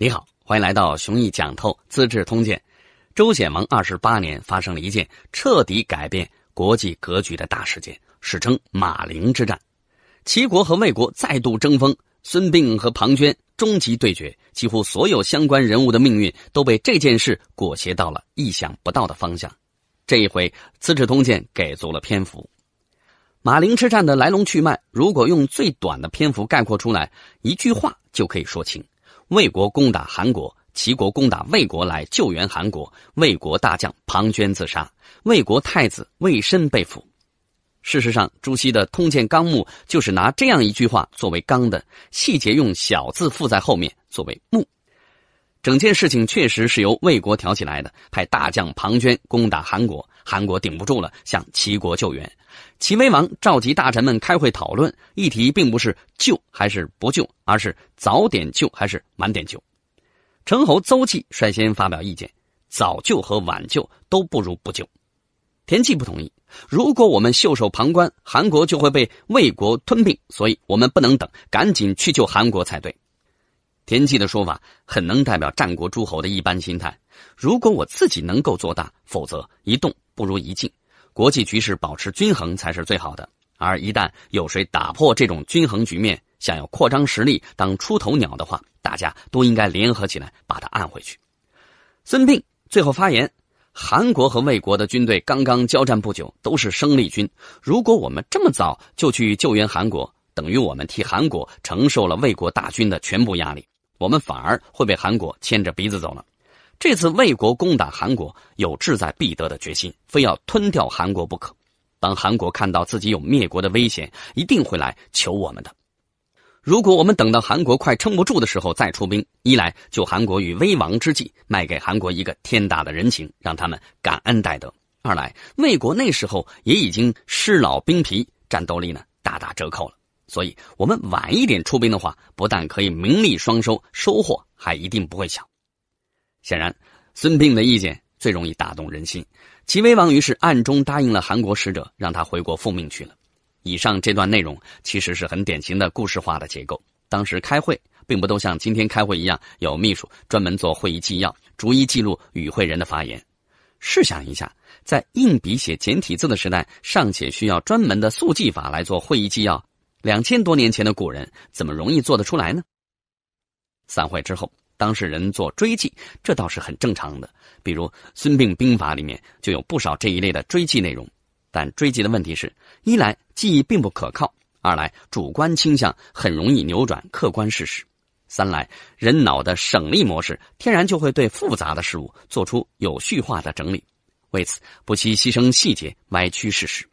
你好，欢迎来到雄毅讲透《资治通鉴》。周显王二十八年，发生了一件彻底改变国际格局的大事件，史称马陵之战。齐国和魏国再度争锋，孙膑和庞涓终极对决，几乎所有相关人物的命运都被这件事裹挟到了意想不到的方向。这一回，《资治通鉴》给足了篇幅。马陵之战的来龙去脉，如果用最短的篇幅概括出来，一句话就可以说清。魏国攻打韩国，齐国攻打魏国来救援韩国，魏国大将庞涓自杀，魏国太子魏申被俘。事实上，朱熹的《通鉴纲目》就是拿这样一句话作为纲的，细节用小字附在后面作为目。整件事情确实是由魏国挑起来的，派大将庞涓攻打韩国，韩国顶不住了，向齐国救援。齐威王召集大臣们开会讨论议题，并不是救还是不救，而是早点救还是晚点救。成侯邹忌率先发表意见，早救和晚救都不如不救。田忌不同意，如果我们袖手旁观，韩国就会被魏国吞并，所以我们不能等，赶紧去救韩国才对。田忌的说法很能代表战国诸侯的一般心态：如果我自己能够做大，否则一动不如一静。国际局势保持均衡才是最好的。而一旦有谁打破这种均衡局面，想要扩张实力当出头鸟的话，大家都应该联合起来把他按回去。孙膑最后发言：韩国和魏国的军队刚刚交战不久，都是生力军。如果我们这么早就去救援韩国，等于我们替韩国承受了魏国大军的全部压力。我们反而会被韩国牵着鼻子走了。这次魏国攻打韩国，有志在必得的决心，非要吞掉韩国不可。当韩国看到自己有灭国的危险，一定会来求我们的。如果我们等到韩国快撑不住的时候再出兵，一来救韩国于危亡之际，卖给韩国一个天大的人情，让他们感恩戴德；二来魏国那时候也已经失老兵疲，战斗力呢大打折扣了。所以，我们晚一点出兵的话，不但可以名利双收，收获还一定不会小。显然，孙膑的意见最容易打动人心。齐威王于是暗中答应了韩国使者，让他回国复命去了。以上这段内容其实是很典型的故事化的结构。当时开会并不都像今天开会一样，有秘书专门做会议纪要，逐一记录与会人的发言。试想一下，在硬笔写简体字的时代，尚且需要专门的速记法来做会议纪要。两千多年前的古人怎么容易做得出来呢？散会之后，当事人做追记，这倒是很正常的。比如《孙膑兵法》里面就有不少这一类的追记内容。但追记的问题是：一来记忆并不可靠；二来主观倾向很容易扭转客观事实；三来人脑的省力模式天然就会对复杂的事物做出有序化的整理，为此不惜牺牲细节，歪曲事实。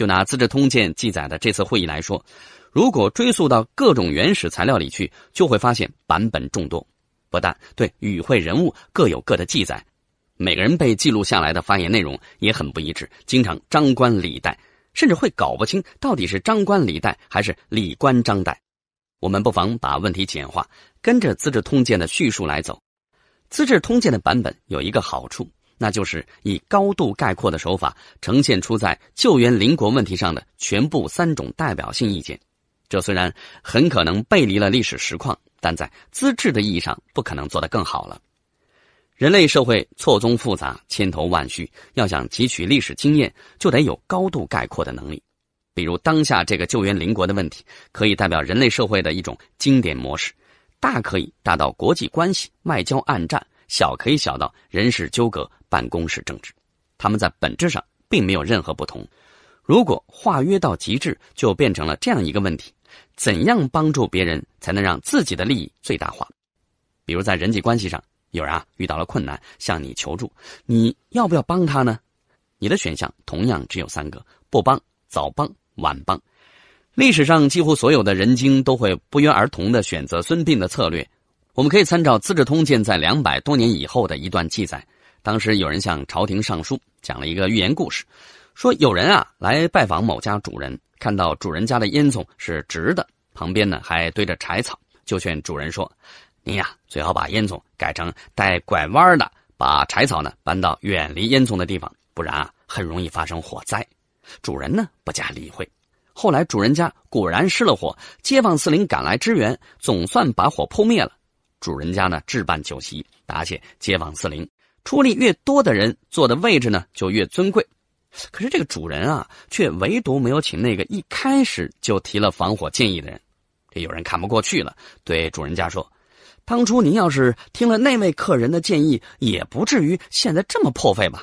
就拿《资治通鉴》记载的这次会议来说，如果追溯到各种原始材料里去，就会发现版本众多。不但对与会人物各有各的记载，每个人被记录下来的发言内容也很不一致，经常张冠李戴，甚至会搞不清到底是张冠李戴还是李冠张戴。我们不妨把问题简化，跟着《资治通鉴》的叙述来走。《资治通鉴》的版本有一个好处。那就是以高度概括的手法呈现出在救援邻国问题上的全部三种代表性意见，这虽然很可能背离了历史实况，但在资质的意义上不可能做得更好了。人类社会错综复杂，千头万绪，要想汲取历史经验，就得有高度概括的能力。比如当下这个救援邻国的问题，可以代表人类社会的一种经典模式，大可以大到国际关系、外交暗战，小可以小到人事纠葛。办公室政治，他们在本质上并没有任何不同。如果化约到极致，就变成了这样一个问题：怎样帮助别人才能让自己的利益最大化？比如在人际关系上，有人啊遇到了困难向你求助，你要不要帮他呢？你的选项同样只有三个：不帮、早帮、晚帮。历史上几乎所有的人精都会不约而同的选择孙膑的策略。我们可以参照《资治通鉴》在两百多年以后的一段记载。当时有人向朝廷上书，讲了一个寓言故事，说有人啊来拜访某家主人，看到主人家的烟囱是直的，旁边呢还堆着柴草，就劝主人说：“您呀最好把烟囱改成带拐弯的，把柴草呢搬到远离烟囱的地方，不然啊很容易发生火灾。”主人呢不加理会，后来主人家果然失了火，街坊四邻赶来支援，总算把火扑灭了。主人家呢置办酒席答谢街坊四邻。出力越多的人坐的位置呢就越尊贵，可是这个主人啊，却唯独没有请那个一开始就提了防火建议的人。这有人看不过去了，对主人家说：“当初您要是听了那位客人的建议，也不至于现在这么破费吧？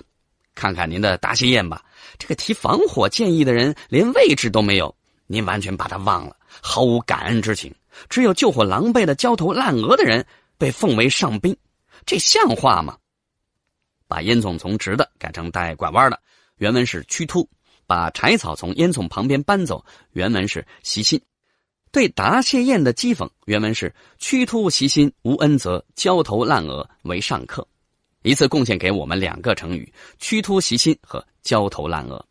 看看您的答谢宴吧，这个提防火建议的人连位置都没有，您完全把他忘了，毫无感恩之情，只有救火狼狈的焦头烂额的人被奉为上宾，这像话吗？”把烟囱从直的改成带拐弯的，原文是屈突；把柴草从烟囱旁边搬走，原文是袭心；对答谢宴的讥讽，原文是屈突袭心，无恩泽，焦头烂额为上客。一次贡献给我们两个成语：屈突袭心和焦头烂额。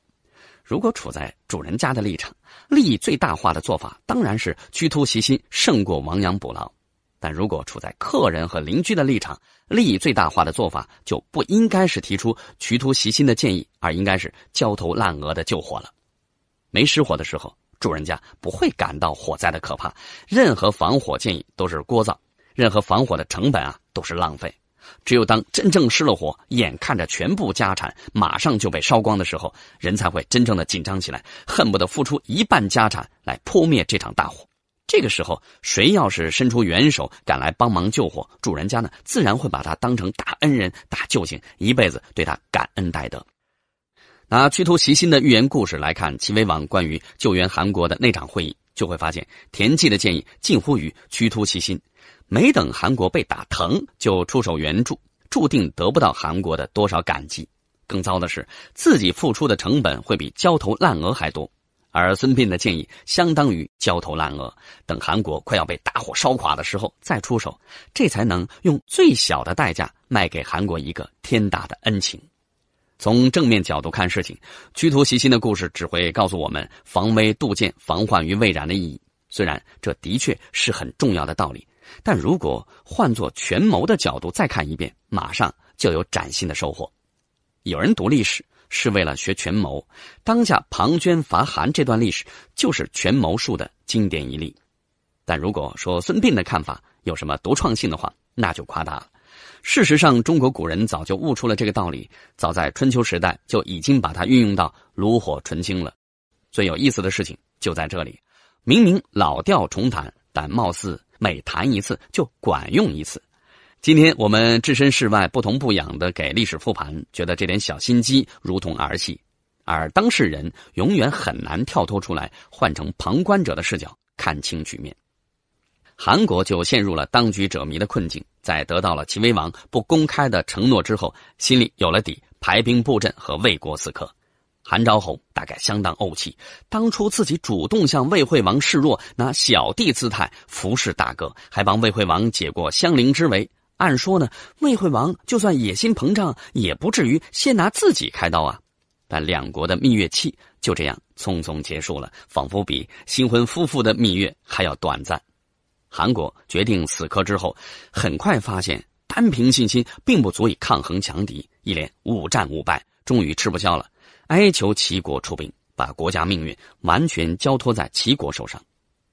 如果处在主人家的立场，利益最大化的做法当然是屈突袭心，胜过亡羊补牢。但如果处在客人和邻居的立场，利益最大化的做法就不应该是提出“趋图袭心”的建议，而应该是焦头烂额的救火了。没失火的时候，主人家不会感到火灾的可怕，任何防火建议都是聒噪，任何防火的成本啊都是浪费。只有当真正失了火，眼看着全部家产马上就被烧光的时候，人才会真正的紧张起来，恨不得付出一半家产来扑灭这场大火。这个时候，谁要是伸出援手赶来帮忙救火，主人家呢，自然会把他当成大恩人、大救星，一辈子对他感恩戴德。拿屈突其心的寓言故事来看，齐威王关于救援韩国的那场会议，就会发现田忌的建议近乎于屈突其心，没等韩国被打疼就出手援助，注定得不到韩国的多少感激。更糟的是，自己付出的成本会比焦头烂额还多。而孙膑的建议相当于焦头烂额，等韩国快要被大火烧垮的时候再出手，这才能用最小的代价卖给韩国一个天大的恩情。从正面角度看事情，屈突袭心的故事只会告诉我们防微杜渐、防患于未然的意义。虽然这的确是很重要的道理，但如果换作权谋的角度再看一遍，马上就有崭新的收获。有人读历史。是为了学权谋，当下庞涓伐韩这段历史就是权谋术的经典一例。但如果说孙膑的看法有什么独创性的话，那就夸大了。事实上，中国古人早就悟出了这个道理，早在春秋时代就已经把它运用到炉火纯青了。最有意思的事情就在这里，明明老调重弹，但貌似每弹一次就管用一次。今天我们置身事外，不痛不痒的给历史复盘，觉得这点小心机如同儿戏，而当事人永远很难跳脱出来，换成旁观者的视角看清局面。韩国就陷入了当局者迷的困境，在得到了齐威王不公开的承诺之后，心里有了底，排兵布阵和魏国死磕。韩昭侯大概相当怄气，当初自己主动向魏惠王示弱，拿小弟姿态服侍大哥，还帮魏惠王解过相陵之围。按说呢，魏惠王就算野心膨胀，也不至于先拿自己开刀啊。但两国的蜜月期就这样匆匆结束了，仿佛比新婚夫妇的蜜月还要短暂。韩国决定死磕之后，很快发现单凭信心并不足以抗衡强敌，一连五战五败，终于吃不消了，哀求齐国出兵，把国家命运完全交托在齐国手上。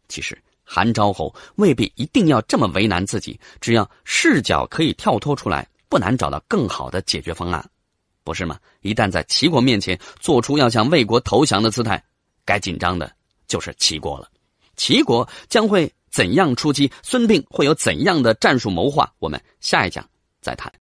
其实。韩昭侯未必一定要这么为难自己，只要视角可以跳脱出来，不难找到更好的解决方案，不是吗？一旦在齐国面前做出要向魏国投降的姿态，该紧张的就是齐国了。齐国将会怎样出击？孙膑会有怎样的战术谋划？我们下一讲再谈。